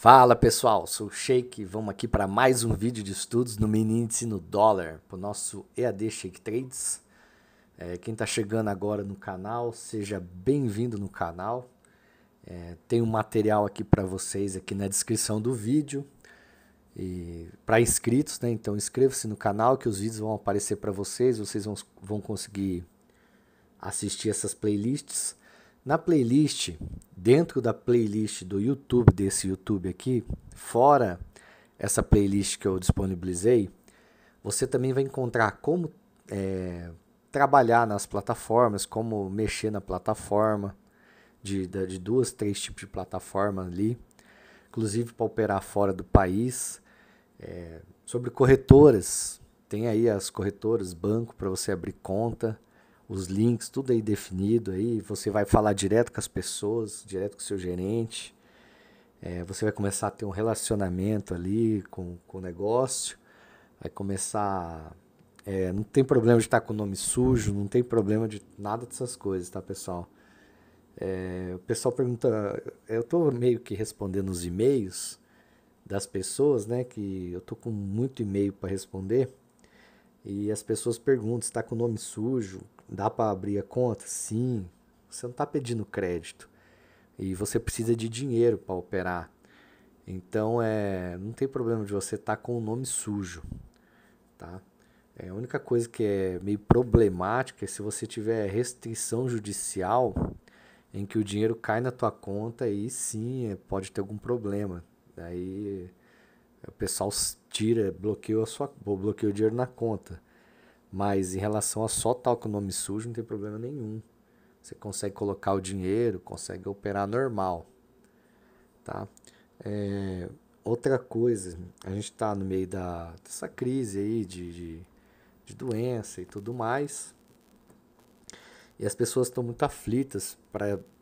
Fala pessoal, sou o Sheik, vamos aqui para mais um vídeo de estudos no mini índice no dólar, para o nosso EAD Shake Trades. É, quem está chegando agora no canal, seja bem-vindo no canal. É, tem um material aqui para vocês aqui na descrição do vídeo. E para inscritos, né? Então inscreva-se no canal que os vídeos vão aparecer para vocês, vocês vão, vão conseguir assistir essas playlists. Na playlist, dentro da playlist do YouTube, desse YouTube aqui, fora essa playlist que eu disponibilizei, você também vai encontrar como é, trabalhar nas plataformas, como mexer na plataforma, de, de duas, três tipos de plataforma ali, inclusive para operar fora do país. É, sobre corretoras, tem aí as corretoras, banco para você abrir conta os links, tudo aí definido aí. Você vai falar direto com as pessoas, direto com o seu gerente. É, você vai começar a ter um relacionamento ali com, com o negócio. Vai começar. É, não tem problema de estar com o nome sujo, não tem problema de nada dessas coisas, tá, pessoal? É, o pessoal pergunta. Eu estou meio que respondendo os e-mails das pessoas, né? Que eu tô com muito e-mail para responder. E as pessoas perguntam se está com o nome sujo, Dá para abrir a conta? Sim. Você não está pedindo crédito. E você precisa de dinheiro para operar. Então, é, não tem problema de você estar tá com o nome sujo, tá? É, a única coisa que é meio problemática é se você tiver restrição judicial em que o dinheiro cai na tua conta e sim, é, pode ter algum problema. Daí o pessoal tira, bloqueia a sua, bloqueia o dinheiro na conta. Mas em relação a só tal com o nome sujo, não tem problema nenhum. Você consegue colocar o dinheiro, consegue operar normal. Tá? É, outra coisa, a gente está no meio da, dessa crise aí de, de, de doença e tudo mais. E as pessoas estão muito aflitas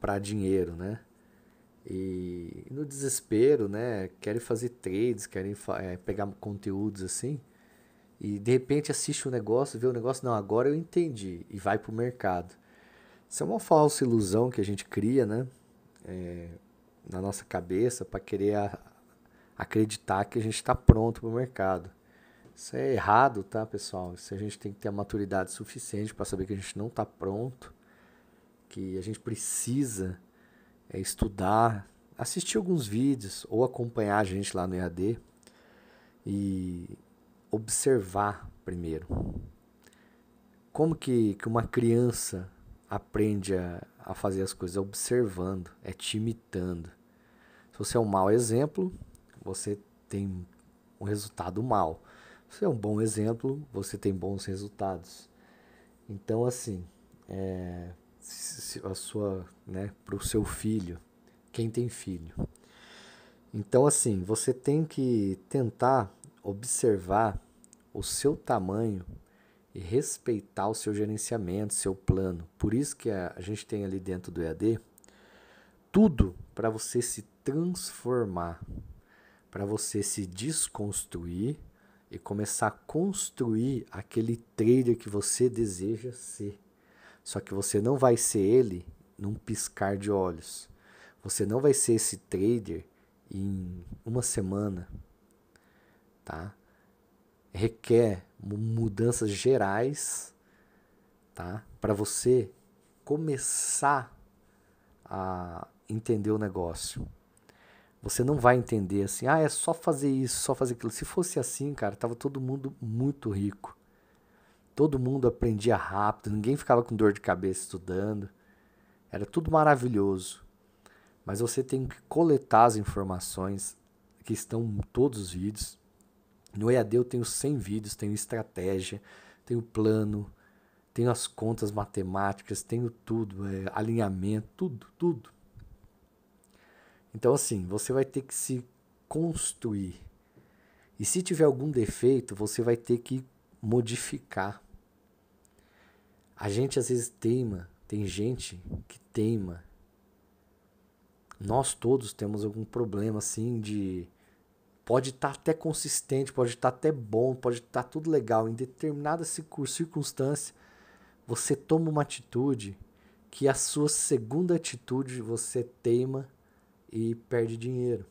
para dinheiro, né? E no desespero, né? Querem fazer trades, querem é, pegar conteúdos assim e de repente assiste o um negócio, vê o um negócio, não, agora eu entendi, e vai para o mercado. Isso é uma falsa ilusão que a gente cria, né? É, na nossa cabeça para querer a, acreditar que a gente está pronto para o mercado. Isso é errado, tá, pessoal? Isso a gente tem que ter a maturidade suficiente para saber que a gente não está pronto, que a gente precisa é, estudar, assistir alguns vídeos ou acompanhar a gente lá no EAD e observar primeiro. Como que, que uma criança aprende a, a fazer as coisas? Observando, é te imitando. Se você é um mau exemplo, você tem um resultado mal. Se você é um bom exemplo, você tem bons resultados. Então, assim, é, a sua, né, para o seu filho, quem tem filho. Então, assim, você tem que tentar observar o seu tamanho e respeitar o seu gerenciamento, seu plano. Por isso que a, gente tem ali dentro do EAD tudo para você se transformar, para você se desconstruir e começar a construir aquele trader que você deseja ser. Só que você não vai ser ele num piscar de olhos. Você não vai ser esse trader em uma semana, tá? requer mudanças gerais, tá? Para você começar a entender o negócio. Você não vai entender assim, ah, é só fazer isso, só fazer aquilo. Se fosse assim, cara, tava todo mundo muito rico. Todo mundo aprendia rápido, ninguém ficava com dor de cabeça estudando. Era tudo maravilhoso. Mas você tem que coletar as informações que estão em todos os vídeos, no EAD eu tenho 100 vídeos, tenho estratégia, tenho plano, tenho as contas matemáticas, tenho tudo, é, alinhamento, tudo, tudo. Então, assim, você vai ter que se construir. E se tiver algum defeito, você vai ter que modificar. A gente às vezes teima, tem gente que teima. Nós todos temos algum problema assim de pode estar tá até consistente, pode estar tá até bom, pode estar tá tudo legal. Em determinada circunstância, você toma uma atitude que a sua segunda atitude você teima e perde dinheiro.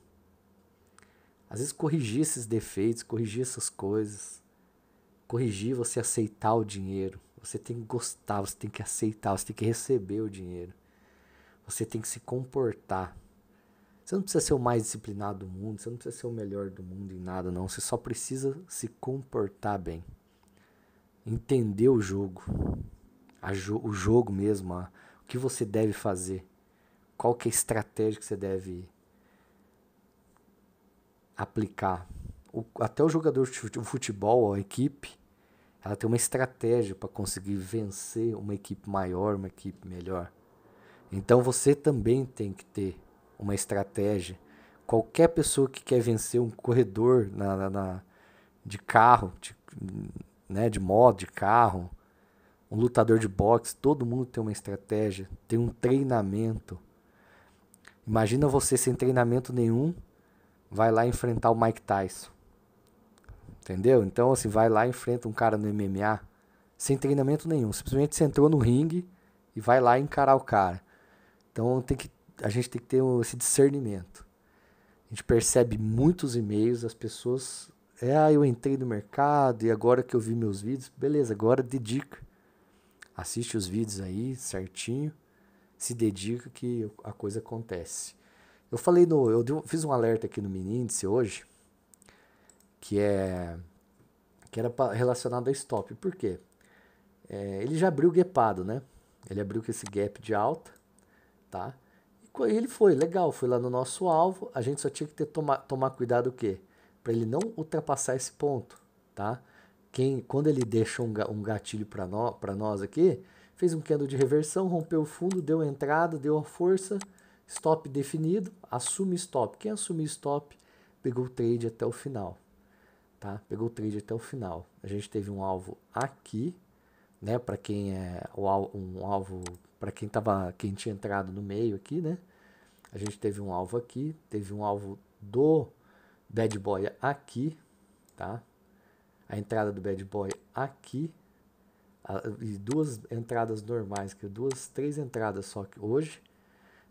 Às vezes corrigir esses defeitos, corrigir essas coisas, corrigir você aceitar o dinheiro. Você tem que gostar, você tem que aceitar, você tem que receber o dinheiro. Você tem que se comportar. Você não precisa ser o mais disciplinado do mundo, você não precisa ser o melhor do mundo em nada, não. Você só precisa se comportar bem. Entender o jogo. Jo o jogo mesmo, a, o que você deve fazer. Qual que é a estratégia que você deve aplicar. O, até o jogador de futebol, a equipe, ela tem uma estratégia para conseguir vencer uma equipe maior, uma equipe melhor. Então você também tem que ter uma estratégia. Qualquer pessoa que quer vencer um corredor na, na, na de carro, de, né, de moto, de carro, um lutador de boxe, todo mundo tem uma estratégia, tem um treinamento. Imagina você sem treinamento nenhum, vai lá enfrentar o Mike Tyson. Entendeu? Então, assim, vai lá e enfrenta um cara no MMA sem treinamento nenhum. Simplesmente você entrou no ringue e vai lá encarar o cara. Então tem que a gente tem que ter esse discernimento. A gente percebe muitos e-mails das pessoas. É, ah, eu entrei no mercado e agora que eu vi meus vídeos, beleza, agora dedica. Assiste os vídeos aí certinho, se dedica que a coisa acontece. Eu falei no. Eu fiz um alerta aqui no Miníndice hoje, que é. que era relacionado a stop. Por quê? É, ele já abriu o gapado, né? Ele abriu com esse gap de alta, tá? ele foi, legal, foi lá no nosso alvo, a gente só tinha que ter toma, tomar cuidado o quê? Para ele não ultrapassar esse ponto, tá? Quem, quando ele deixa um, um gatilho para no, nós aqui, fez um candle de reversão, rompeu o fundo, deu entrada, deu a força, stop definido, assume stop. Quem assumiu stop pegou o trade até o final, tá? Pegou o trade até o final. A gente teve um alvo aqui, né? Para quem é o, um alvo para quem tava, quem tinha entrado no meio aqui, né? A gente teve um alvo aqui, teve um alvo do bad boy aqui, tá? A entrada do bad boy aqui a, e duas entradas normais, que duas, três entradas só que hoje,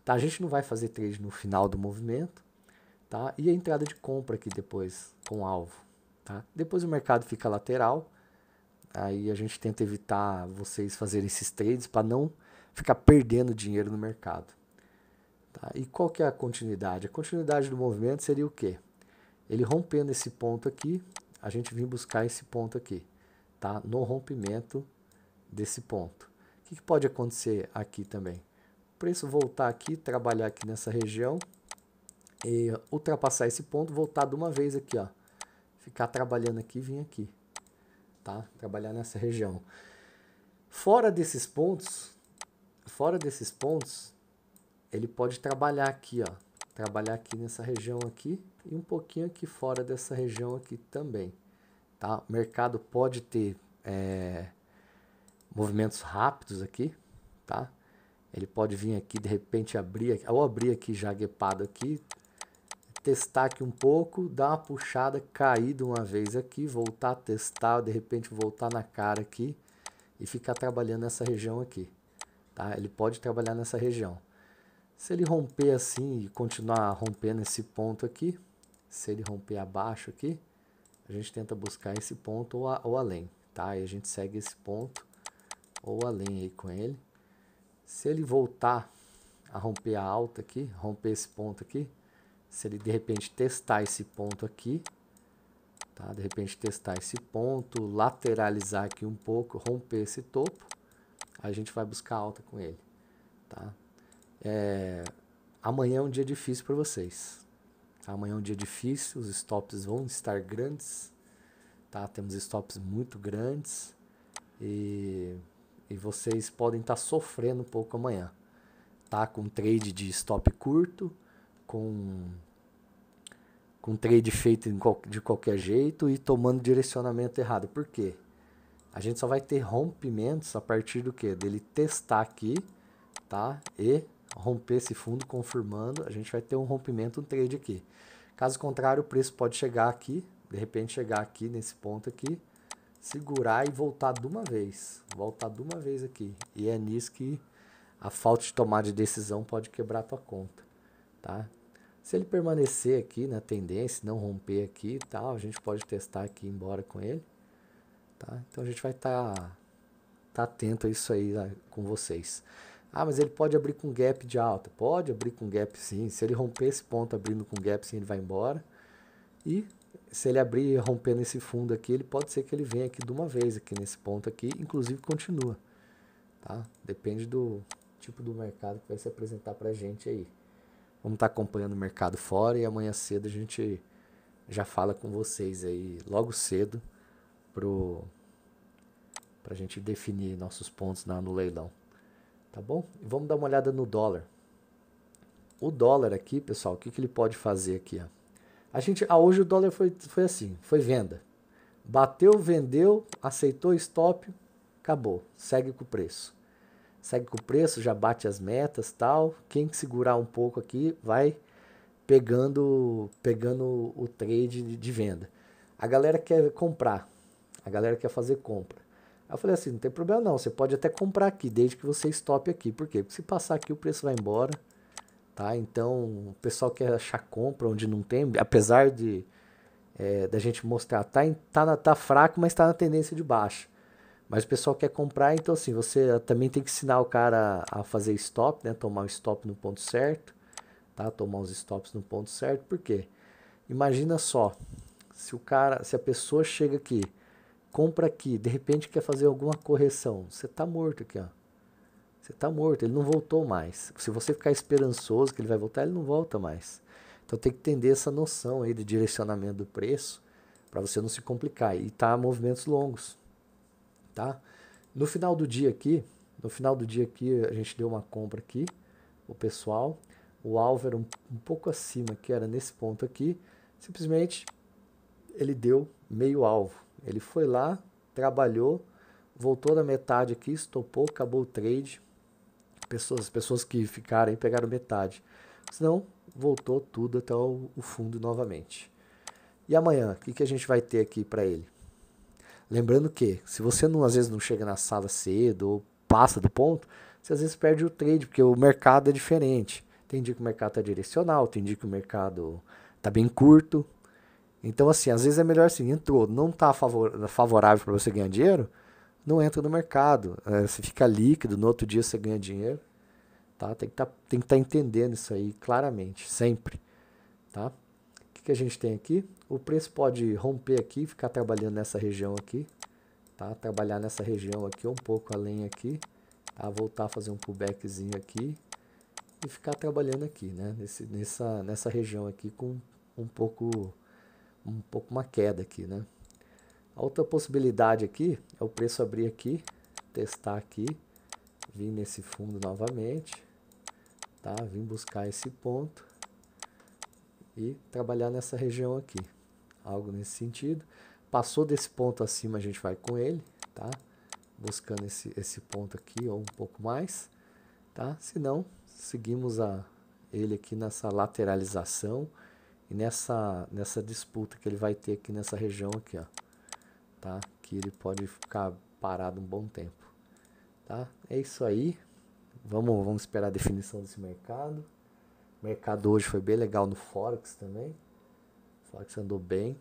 tá? A gente não vai fazer trade no final do movimento, tá? E a entrada de compra aqui depois com alvo, tá? Depois o mercado fica lateral, aí a gente tenta evitar vocês fazerem esses trades para não ficar perdendo dinheiro no mercado. Tá? E qual que é a continuidade? A continuidade do movimento seria o quê? Ele rompendo esse ponto aqui, a gente vir buscar esse ponto aqui, tá? no rompimento desse ponto. O que, que pode acontecer aqui também? O preço voltar aqui, trabalhar aqui nessa região, e ultrapassar esse ponto, voltar de uma vez aqui, ó. Ficar trabalhando aqui e vir aqui, tá? Trabalhar nessa região. Fora desses pontos, fora desses pontos, ele pode trabalhar aqui, ó. Trabalhar aqui nessa região aqui e um pouquinho aqui fora dessa região aqui também. Tá? O mercado pode ter é, movimentos rápidos aqui, tá? Ele pode vir aqui, de repente, abrir, ao abrir aqui já guepado aqui, testar aqui um pouco, dar uma puxada, cair de uma vez aqui, voltar a testar, de repente voltar na cara aqui e ficar trabalhando nessa região aqui. Tá? Ele pode trabalhar nessa região. Se ele romper assim e continuar rompendo esse ponto aqui, se ele romper abaixo aqui, a gente tenta buscar esse ponto ou, a, ou além. Tá? E a gente segue esse ponto ou além aí com ele. Se ele voltar a romper a alta aqui, romper esse ponto aqui, se ele de repente testar esse ponto aqui, tá? De repente testar esse ponto, lateralizar aqui um pouco, romper esse topo, a gente vai buscar alta com ele. Tá? É, amanhã é um dia difícil para vocês. Tá? Amanhã é um dia difícil, os stops vão estar grandes. Tá? Temos stops muito grandes e, e vocês podem estar tá sofrendo um pouco amanhã. Tá? Com trade de stop curto, com com trade feito de qualquer jeito e tomando direcionamento errado. Por quê? A gente só vai ter rompimentos a partir do que? Dele testar aqui, tá? E romper esse fundo confirmando, a gente vai ter um rompimento, um trade aqui. Caso contrário, o preço pode chegar aqui, de repente chegar aqui nesse ponto aqui, segurar e voltar de uma vez. Voltar de uma vez aqui. E é nisso que a falta de tomada de decisão pode quebrar a tua conta, tá? Se ele permanecer aqui na tendência, não romper aqui e tal, a gente pode testar aqui embora com ele. Tá? Então a gente vai estar tá, tá atento a isso aí com vocês. Ah, mas ele pode abrir com gap de alta. Pode abrir com gap sim. Se ele romper esse ponto abrindo com gap sim, ele vai embora. E se ele abrir rompendo esse fundo aqui, ele pode ser que ele venha aqui de uma vez aqui nesse ponto aqui, inclusive continua. Tá? Depende do tipo do mercado que vai se apresentar para a gente aí. Vamos estar tá acompanhando o mercado fora e amanhã cedo a gente já fala com vocês aí logo cedo pro pra gente definir nossos pontos no leilão, tá bom? E vamos dar uma olhada no dólar. O dólar aqui, pessoal, o que, que ele pode fazer aqui? Ó? A gente, ah, hoje o dólar foi, foi assim, foi venda. Bateu, vendeu, aceitou stop, acabou, segue com o preço. Segue com o preço, já bate as metas, tal. Quem segurar um pouco aqui vai pegando pegando o trade de venda. A galera quer comprar, a galera quer fazer compra. Aí eu falei assim, não tem problema não, você pode até comprar aqui, desde que você estope aqui. Por quê? Porque se passar aqui o preço vai embora, tá? Então, o pessoal quer achar compra onde não tem, apesar de é, da gente mostrar, tá, tá, na, tá fraco, mas tá na tendência de baixa. Mas o pessoal quer comprar, então assim, você ah, também tem que ensinar o cara a, fazer stop, né? Tomar o stop no ponto certo, tá? Tomar os stops no ponto certo, por quê? Imagina só, se o cara, se a pessoa chega aqui compra aqui, de repente quer fazer alguma correção, você está morto aqui, ó. Você está morto, ele não voltou mais. Se você ficar esperançoso que ele vai voltar, ele não volta mais. Então tem que entender essa noção aí de direcionamento do preço para você não se complicar e tá movimentos longos, tá? No final do dia aqui, no final do dia aqui a gente deu uma compra aqui, o pessoal, o alvo era um, um pouco acima, que era nesse ponto aqui, simplesmente ele deu meio alvo, ele foi lá, trabalhou, voltou na metade aqui, estopou, acabou o trade. Pessoas, pessoas que ficaram pegaram metade. Senão, voltou tudo até o, o fundo novamente. E amanhã, o que, que a gente vai ter aqui para ele? Lembrando que, se você não, às vezes não chega na sala cedo ou passa do ponto, você às vezes perde o trade, porque o mercado é diferente. Tem dia que o mercado está direcional, tem dia que o mercado está bem curto, então, assim, às vezes é melhor assim, entrou, não está favor, favorável para você ganhar dinheiro, não entra no mercado. É, você fica líquido, no outro dia você ganha dinheiro. Tá? Tem que tá, estar tá entendendo isso aí claramente, sempre. Tá? O que, que a gente tem aqui? O preço pode romper aqui, ficar trabalhando nessa região aqui. Tá? Trabalhar nessa região aqui, um pouco além aqui. Tá? Voltar a fazer um pullbackzinho aqui. E ficar trabalhando aqui, né? Nesse, nessa, nessa região aqui com um pouco um pouco uma queda aqui, né? A outra possibilidade aqui é o preço abrir aqui, testar aqui, vir nesse fundo novamente, tá? Vim buscar esse ponto e trabalhar nessa região aqui, algo nesse sentido. Passou desse ponto acima, a gente vai com ele, tá? Buscando esse, esse ponto aqui ou um pouco mais, tá? Se não, seguimos a, ele aqui nessa lateralização, e nessa, nessa disputa que ele vai ter aqui nessa região aqui, ó, tá? Que ele pode ficar parado um bom tempo, tá? É isso aí. Vamos, vamos esperar a definição desse mercado. O mercado hoje foi bem legal no Forex também. O Forex andou bem.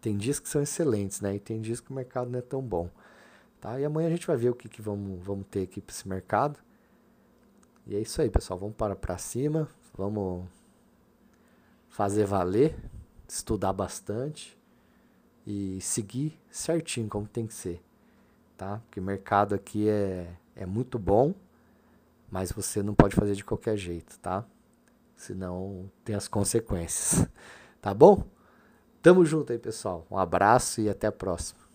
Tem dias que são excelentes, né? E tem dias que o mercado não é tão bom. Tá? E amanhã a gente vai ver o que, que vamos, vamos ter aqui para esse mercado. E é isso aí, pessoal. Vamos para para cima. Vamos fazer valer, estudar bastante e seguir certinho como tem que ser, tá? Porque o mercado aqui é, é muito bom, mas você não pode fazer de qualquer jeito, tá? Senão tem as consequências, tá bom? Tamo junto aí, pessoal. Um abraço e até a próxima.